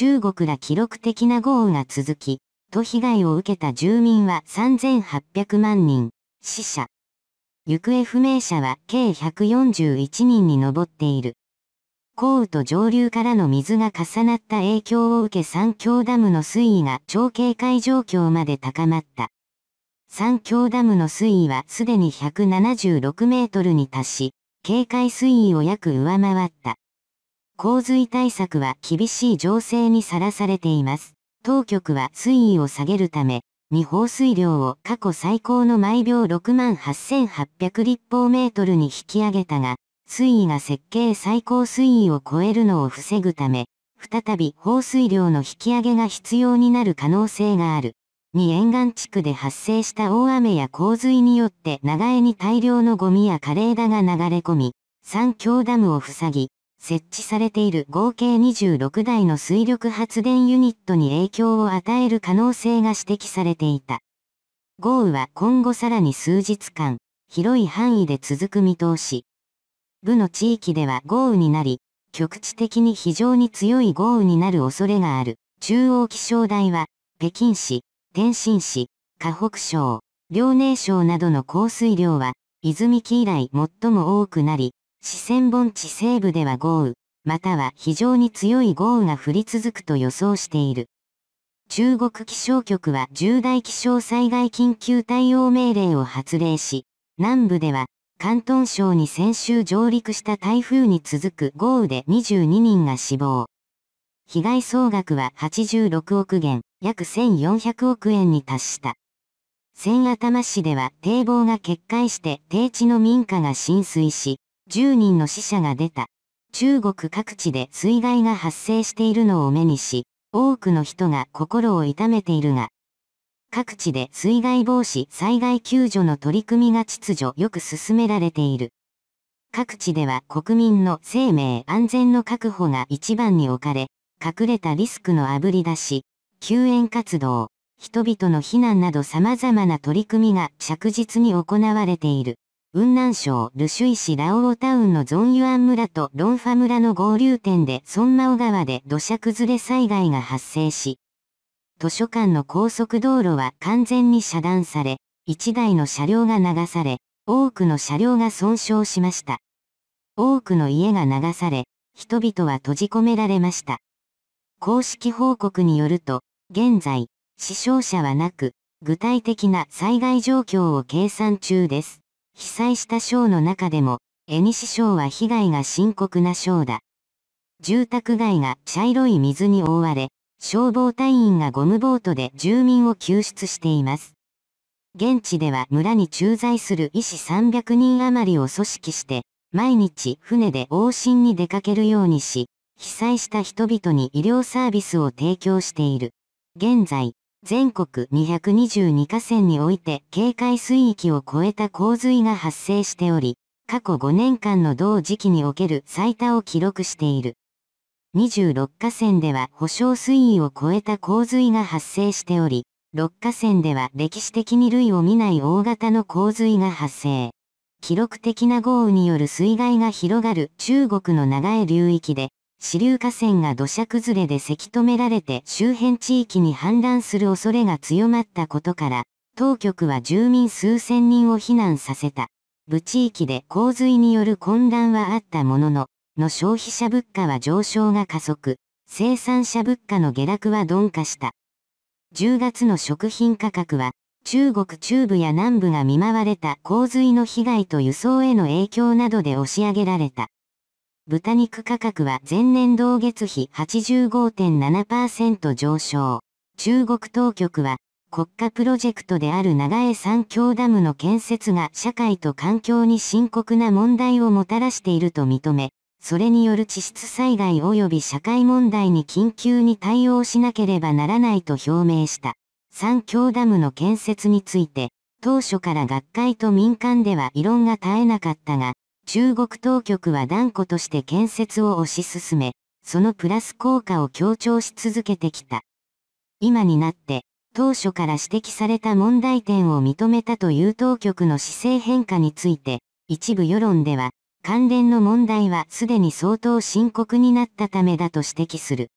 中国ら記録的な豪雨が続き、都被害を受けた住民は3800万人、死者。行方不明者は計141人に上っている。降雨と上流からの水が重なった影響を受け三峡ダムの水位が超警戒状況まで高まった。三峡ダムの水位はすでに176メートルに達し、警戒水位を約上回った。洪水対策は厳しい情勢にさらされています。当局は水位を下げるため、未放水量を過去最高の毎秒68,800立方メートルに引き上げたが、水位が設計最高水位を超えるのを防ぐため、再び放水量の引き上げが必要になる可能性がある。に沿岸地区で発生した大雨や洪水によって長江に大量のゴミや枯れ枝が流れ込み、三峡ダムを塞ぎ、設置されている合計26台の水力発電ユニットに影響を与える可能性が指摘されていた。豪雨は今後さらに数日間、広い範囲で続く見通し。部の地域では豪雨になり、局地的に非常に強い豪雨になる恐れがある。中央気象台は、北京市、天津市、河北省、遼寧省などの降水量は、泉木以来最も多くなり、四川盆地西部では豪雨、または非常に強い豪雨が降り続くと予想している。中国気象局は重大気象災害緊急対応命令を発令し、南部では関東省に先週上陸した台風に続く豪雨で22人が死亡。被害総額は86億元、約1400億円に達した。千頭市では堤防が決壊して低地の民家が浸水し、10人の死者が出た。中国各地で水害が発生しているのを目にし、多くの人が心を痛めているが、各地で水害防止、災害救助の取り組みが秩序よく進められている。各地では国民の生命安全の確保が一番に置かれ、隠れたリスクのあぶり出し、救援活動、人々の避難など様々な取り組みが着実に行われている。雲南省ルシュイ市ラオオタウンのゾンユアン村とロンファ村の合流点でソンマオ川で土砂崩れ災害が発生し、図書館の高速道路は完全に遮断され、1台の車両が流され、多くの車両が損傷しました。多くの家が流され、人々は閉じ込められました。公式報告によると、現在、死傷者はなく、具体的な災害状況を計算中です。被災した省の中でも、江西省は被害が深刻な省だ。住宅街が茶色い水に覆われ、消防隊員がゴムボートで住民を救出しています。現地では村に駐在する医師300人余りを組織して、毎日船で往診に出かけるようにし、被災した人々に医療サービスを提供している。現在、全国222河川において警戒水域を超えた洪水が発生しており、過去5年間の同時期における最多を記録している。26河川では保障水位を超えた洪水が発生しており、6河川では歴史的に類を見ない大型の洪水が発生。記録的な豪雨による水害が広がる中国の長い流域で、支流河川が土砂崩れでせき止められて周辺地域に氾濫する恐れが強まったことから、当局は住民数千人を避難させた。部地域で洪水による混乱はあったものの、の消費者物価は上昇が加速、生産者物価の下落は鈍化した。10月の食品価格は、中国中部や南部が見舞われた洪水の被害と輸送への影響などで押し上げられた。豚肉価格は前年同月比85.7%上昇。中国当局は国家プロジェクトである長江三峡ダムの建設が社会と環境に深刻な問題をもたらしていると認め、それによる地質災害及び社会問題に緊急に対応しなければならないと表明した。三峡ダムの建設について、当初から学会と民間では異論が絶えなかったが、中国当局は断固として建設を推し進め、そのプラス効果を強調し続けてきた。今になって、当初から指摘された問題点を認めたという当局の姿勢変化について、一部世論では、関連の問題はすでに相当深刻になったためだと指摘する。